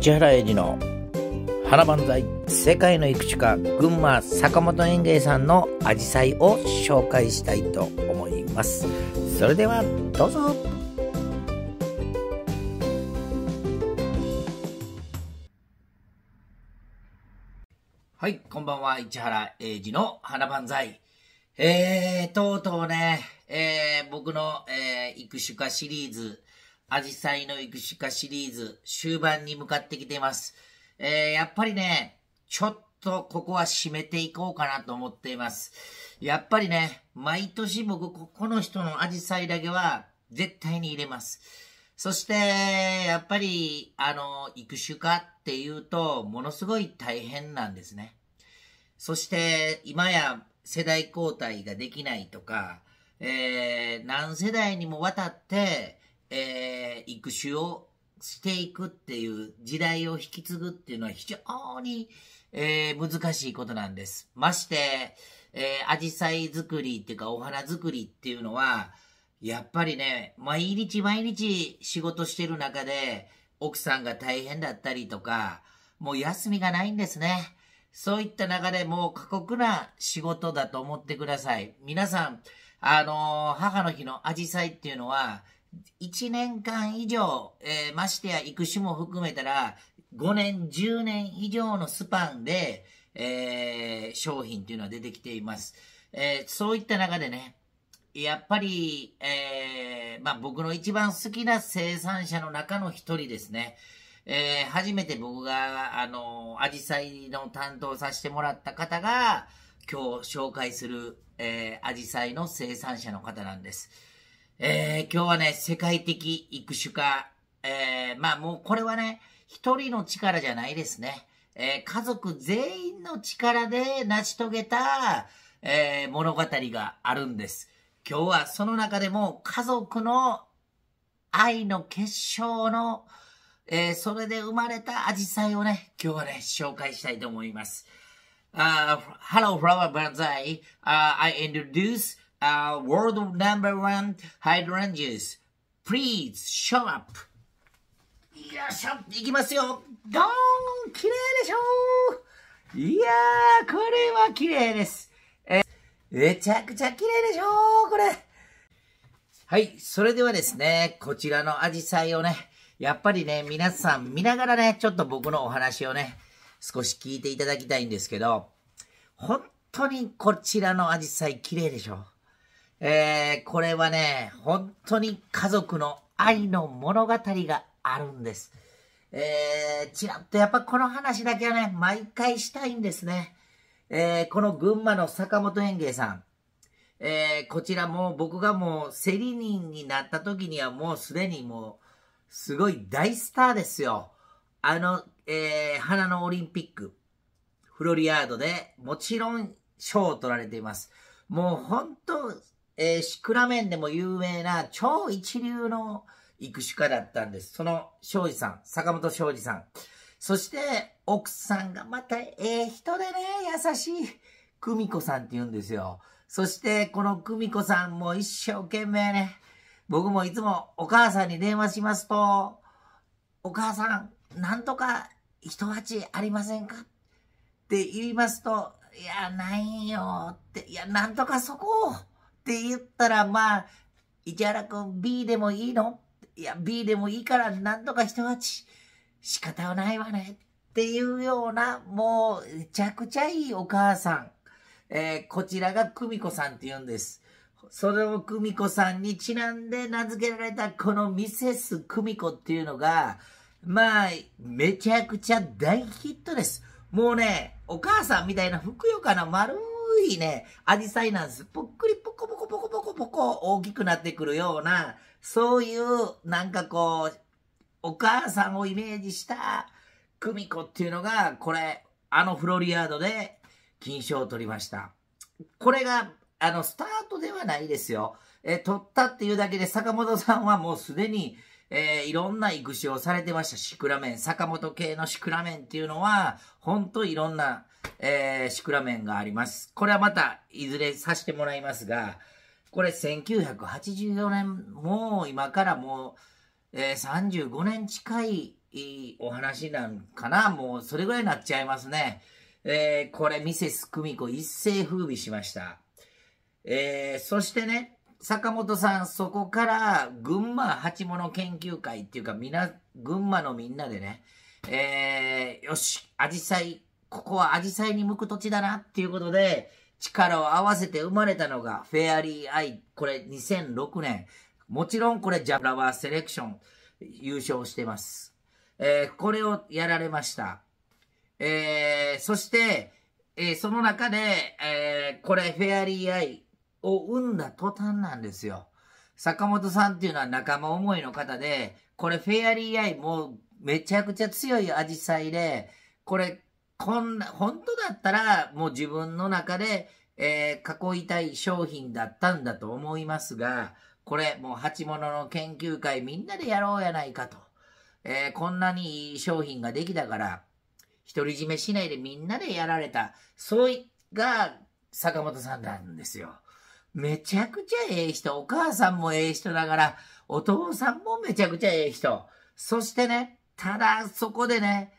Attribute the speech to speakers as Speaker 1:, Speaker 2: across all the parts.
Speaker 1: 市原英二の花万歳世界の育種家群馬坂本園芸さんのアジサイを紹介したいと思いますそれではどうぞはいこんばんは市原英二の花万歳えー、とうとうね、えー、僕の、えー、育種家シリーズ、アジサイの育種化シリーズ終盤に向かってきています。えー、やっぱりね、ちょっとここは締めていこうかなと思っています。やっぱりね、毎年僕ここの人のアジサイだけは絶対に入れます。そして、やっぱり、あの、育種化っていうと、ものすごい大変なんですね。そして、今や世代交代ができないとか、えー、何世代にもわたって、えー、育種をしていくっていう時代を引き継ぐっていうのは非常に、えー、難しいことなんです。まして、えー、アジサイ作りっていうかお花作りっていうのは、やっぱりね、毎日毎日仕事してる中で、奥さんが大変だったりとか、もう休みがないんですね。そういった中でもう過酷な仕事だと思ってください。皆さん、あのー、母の日のアジサイっていうのは、1年間以上、えー、ましてや育種も含めたら、5年、10年以上のスパンで、えー、商品というのは出てきています。えー、そういった中でね、やっぱり、えー、まあ、僕の一番好きな生産者の中の一人ですね。えー、初めて僕が、あの、アジサイの担当させてもらった方が、今日紹介する、えアジサイの生産者の方なんです。えー、今日はね、世界的育種家。えー、まあもうこれはね、一人の力じゃないですね。えー、家族全員の力で成し遂げた、えー、物語があるんです。今日はその中でも家族の愛の結晶の、えー、それで生まれたアジサイをね、今日はね、紹介したいと思います。Uh, hello, flower b a n z a i Uh, I introduce uh, world number one hydrangeas. Please, show up. よいしょいきますよドーン綺麗でしょいやー、これは綺麗です。え、めちゃくちゃ綺麗でしょこれ。はい、それではですね、こちらのアジサイをね、やっぱりね、皆さん見ながらね、ちょっと僕のお話をね、少し聞いていただきたいんですけど、本当にこちらのアジサイ綺麗でしょえー、これはね、本当に家族の愛の物語があるんです。えー、ちらっとやっぱこの話だけはね、毎回したいんですね。えー、この群馬の坂本園芸さん。えー、こちらも僕がもう競り人になった時にはもうすでにもう、すごい大スターですよ。あの、えー、花のオリンピック、フロリアードで、もちろん賞を取られています。もう本当、えー、シクラメンでも有名な超一流の育種家だったんです。その、庄司さん、坂本庄司さん。そして、奥さんがまたええ人でね、優しい、久美子さんって言うんですよ。そして、この久美子さんも一生懸命ね、僕もいつもお母さんに電話しますと、お母さん、なんとか人鉢ありませんかって言いますと、いや、ないよって、いや、なんとかそこを、って言ったら、まあ、市原くん B でもいいのいや、B でもいいから、なんとか一勝ち。仕方ないわね。っていうような、もう、めちゃくちゃいいお母さん。えー、こちらが久美子さんって言うんです。それを久美子さんにちなんで名付けられたこのミセス久美子っていうのが、まあ、めちゃくちゃ大ヒットです。もうね、お母さんみたいなふくよかな丸いね、アジサイなんです。ぽっくりぽこぽこぽこぽこぽこ大きくなってくるような、そういう、なんかこう、お母さんをイメージした、久美子っていうのが、これ、あのフロリアードで金賞を取りました。これが、あの、スタートではないですよ。え、取ったっていうだけで、坂本さんはもうすでに、えー、いろんな育種をされてました。シクラメン、坂本系のシクラメンっていうのは、ほんといろんな、えー、シクラメンがあります。これはまた、いずれさせてもらいますが、これ1984年、もう今からもう、えー、35年近いお話なんかな。もうそれぐらいになっちゃいますね。えー、これミセス・クミコ一世風靡しました。えー、そしてね、坂本さん、そこから群馬鉢物研究会っていうか、みな、群馬のみんなでね、えー、よし、アジサイ、ここはアジサイに向く土地だなっていうことで、力を合わせて生まれたのが、フェアリーアイ、これ2006年。もちろんこれ、ジャブラワーセレクション、優勝してます。えー、これをやられました。えー、そして、えー、その中で、えー、これ、フェアリーアイ、を生んだ途端なんですよ。坂本さんっていうのは仲間思いの方で、これフェアリーアイもうめちゃくちゃ強いアジサイで、これ、こんな、本当だったらもう自分の中で、えー、囲いたい商品だったんだと思いますが、これもう鉢物の研究会みんなでやろうやないかと。えー、こんなにいい商品ができたから、独り占めしないでみんなでやられた。そいが坂本さんなんですよ。めちゃくちゃええ人、お母さんもええ人だから、お父さんもめちゃくちゃええ人。そしてね、ただそこでね、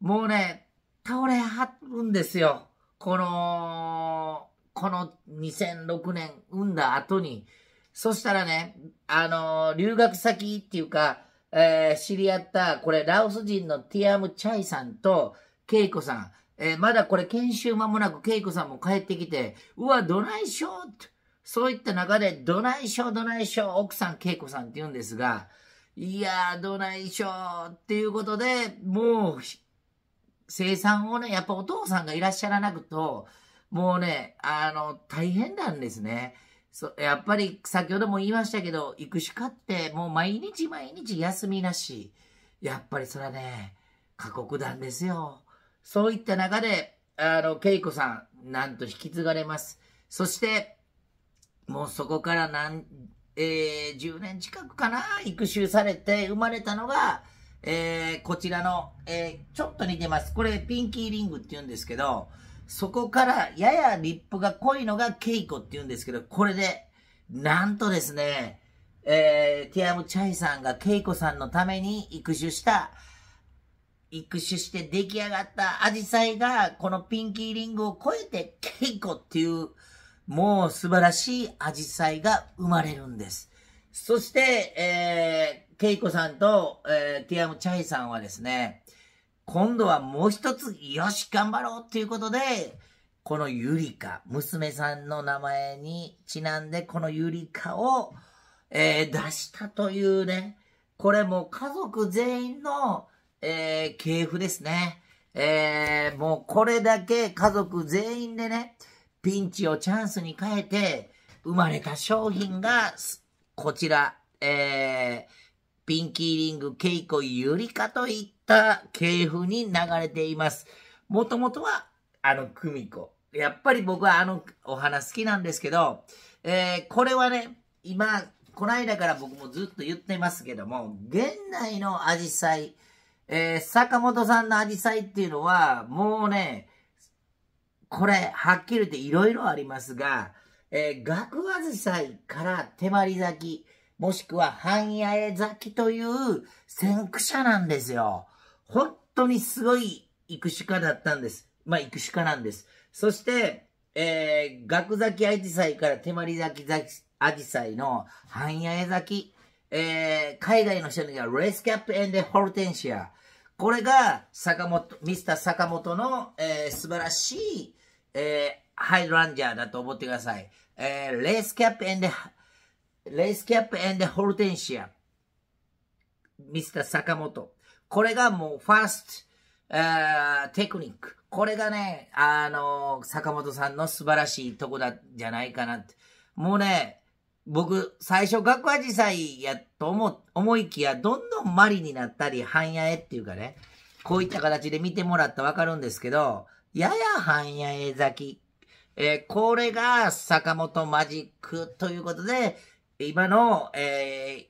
Speaker 1: もうね、倒れはるんですよ。この、この2006年産んだ後に。そしたらね、あのー、留学先っていうか、えー、知り合った、これ、ラオス人のティアム・チャイさんと、ケイコさん。えー、まだこれ、研修間もなく、ケイコさんも帰ってきて、うわ、どないしょって。そういった中で、どないしょ、どないしょ、奥さん、恵子さんって言うんですが、いやー、どないしょっていうことで、もう、生産をね、やっぱお父さんがいらっしゃらなくと、もうね、あの、大変なんですね。そやっぱり、先ほども言いましたけど、育種家ってもう毎日毎日休みなし、やっぱりそれはね、過酷なんですよ。そういった中で、あの、恵子さん、なんと引き継がれます。そして、もうそこから何、えー、10年近くかな、育種されて生まれたのが、えー、こちらの、えー、ちょっと似てます。これピンキーリングって言うんですけど、そこからややリップが濃いのがケイコって言うんですけど、これで、なんとですね、えー、ティアムチャイさんがケイコさんのために育種した、育種して出来上がったアジサイが、このピンキーリングを超えてケイコっていう、もう素晴らしいアジサイが生まれるんです。そして、えー、ケイコさんと、えー、ティアムチャイさんはですね、今度はもう一つ、よし、頑張ろうということで、このゆりか、娘さんの名前にちなんで、このゆりかを、えー、出したというね、これも家族全員の、えー、系譜ですね。えー、もうこれだけ家族全員でね、ピンチをチャンスに変えて、生まれた商品が、こちら、えー、ピンキーリング、ケイコ、ユリカといった系譜に流れています。もともとは、あの、クミコ。やっぱり僕はあのお花好きなんですけど、えー、これはね、今、この間から僕もずっと言ってますけども、現代のアジサイ、えー、坂本さんのアジサイっていうのは、もうね、これ、はっきり言っていろいろありますが、えー、学あずさから手まり咲き、もしくは半八重咲きという先駆者なんですよ。本当にすごい育種家だったんです。まあ、育種家なんです。そして、えー、学咲きあじさいから手まり咲きあじさいの半八重咲き、えー、海外の人にはレースキャップエンデホルテンシア。これが坂本、ミスター坂本の、えー、素晴らしいえハイランジャーだと思ってください。えー、レースキャップ and, レースキャップ and ホルテンシア。ミスター坂本。これがもうファースト、えー、テクニック。これがね、あの坂本さんの素晴らしいとこだ、じゃないかなって。もうね、僕、最初、学アジサイやと思、思いきや、どんどんマリになったり、半夜へっていうかね、こういった形で見てもらったらわかるんですけど、やや半夜江崎。き。えー、これが坂本マジックということで、今の、え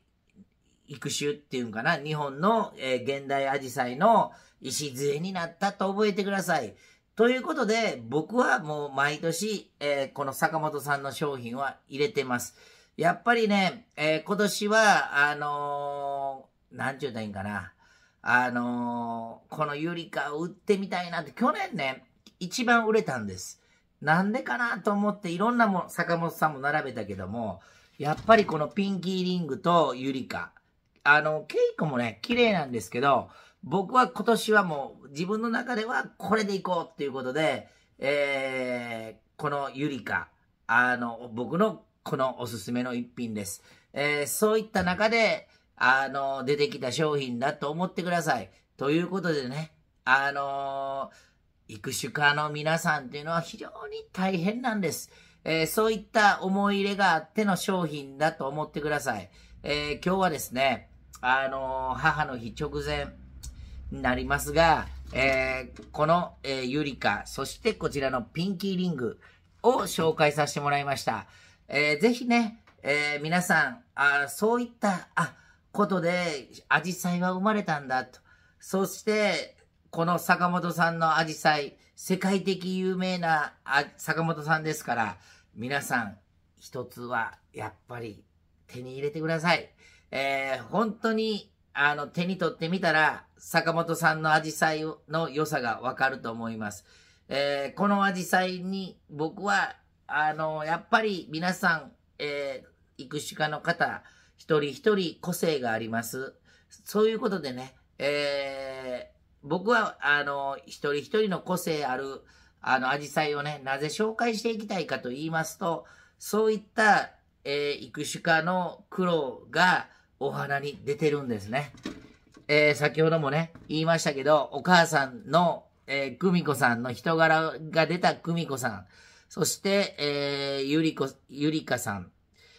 Speaker 1: ー、育種っていうんかな、日本の、えー、現代アジサイの礎になったと覚えてください。ということで、僕はもう毎年、えー、この坂本さんの商品は入れてます。やっぱりね、えー、今年は、あのー、なんちゅうたらいいんかな。あのー、このユリカを売ってみたいなって、去年ね、一番売れたんです。なんでかなと思っていろんなも坂本さんも並べたけども、やっぱりこのピンキーリングとユリカ。あの、ケイコもね、綺麗なんですけど、僕は今年はもう自分の中ではこれでいこうっていうことで、えー、このユリカ、あの、僕のこのおすすめの一品です。えー、そういった中で、あの、出てきた商品だと思ってください。ということでね、あのー育種家の皆さんっていうのは非常に大変なんです。えー、そういった思い入れがあっての商品だと思ってください。えー、今日はですね、あのー、母の日直前になりますが、えこの、えユリカ、そしてこちらのピンキーリングを紹介させてもらいました。えー、ぜひね、え皆さんあ、そういった、あ、ことで、アジサイは生まれたんだと。そして、この坂本さんのアジサイ、世界的有名な坂本さんですから、皆さん、一つはやっぱり手に入れてください。えー、本当に、あの、手に取ってみたら、坂本さんのアジサイの良さがわかると思います。えー、このアジサイに、僕は、あの、やっぱり皆さん、えー、育種家の方、一人一人個性があります。そういうことでね、えー、僕は、あの、一人一人の個性ある、あの、アジサイをね、なぜ紹介していきたいかと言いますと、そういった、えー、育種家の苦労がお花に出てるんですね。えー、先ほどもね、言いましたけど、お母さんの、えー、久美子さんの人柄が出た久美子さん、そして、えー、ゆりこ、ゆりかさん、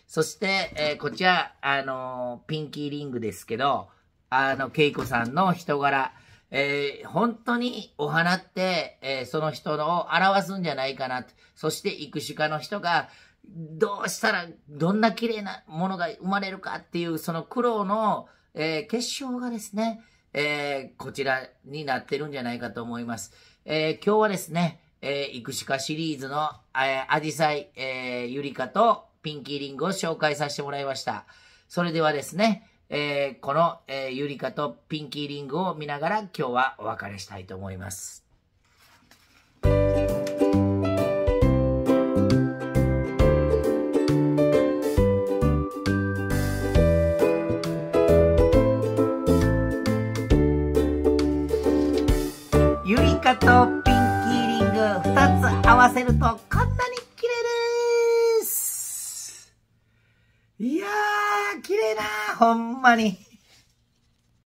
Speaker 1: そして、えー、こちら、あのー、ピンキーリングですけど、あの、けいこさんの人柄、えー、本当にお花って、えー、その人のを表すんじゃないかな。そして育種家の人が、どうしたら、どんな綺麗なものが生まれるかっていう、その苦労の、えー、結晶がですね、えこちらになってるんじゃないかと思います。え今日はですね、え育種家シリーズの、えー、アジサイ、えユリカとピンキーリングを紹介させてもらいました。それではですね、えー、この、えー、ユリカとピンキーリングを見ながら今日はお別れしたいと思います。ユリカとピンキーリング2つ合わせるとこんなに綺麗ですいやー綺麗なほん money.